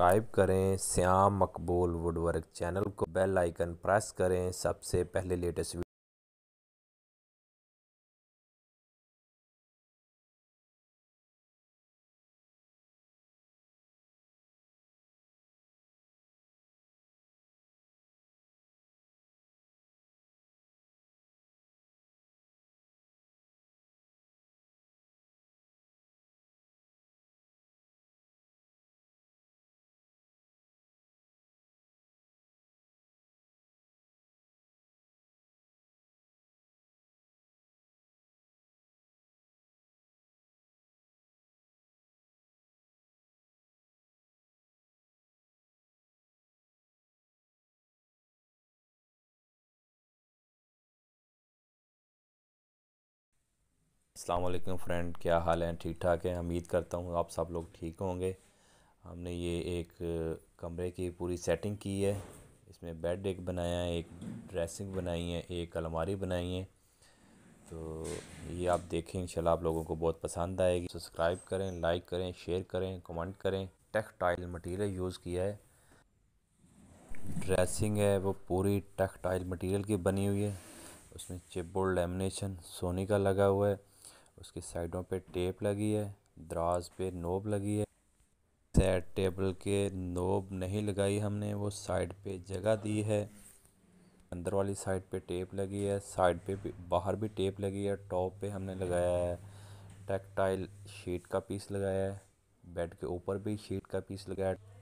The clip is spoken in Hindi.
सब्सक्राइब करें श्याम मकबूल वुडवर्क चैनल को बेल आइकन प्रेस करें सबसे पहले लेटेस्ट अस्सलाम फ्रेंड क्या हाल है ठीक ठाक है उम्मीद करता हूँ आप सब लोग ठीक होंगे हमने ये एक कमरे की पूरी सेटिंग की है इसमें बेड एक बनाया है एक ड्रेसिंग बनाई है एक अलमारी बनाई है तो ये आप देखें इंशाल्लाह आप लोगों को बहुत पसंद आएगी सब्सक्राइब करें लाइक करें शेयर करें कमेंट करें टेक्सटाइल मटेरियल यूज़ किया है ड्रेसिंग है वो पूरी टेक्सटाइल मटेरियल की बनी हुई है उसमें चिपबोर्ड लेमिनेशन सोनी का लगा हुआ है उसकी साइडों पे टेप लगी है दराज पे नोब लगी है सेट टेबल के नोब नहीं लगाई हमने वो साइड पे जगह दी है अंदर वाली साइड पे टेप लगी है साइड पे भी बाहर भी टेप लगी है टॉप पे हमने लगाया है टेक्टाइल शीट का पीस लगाया है बेड के ऊपर भी शीट का पीस लगाया है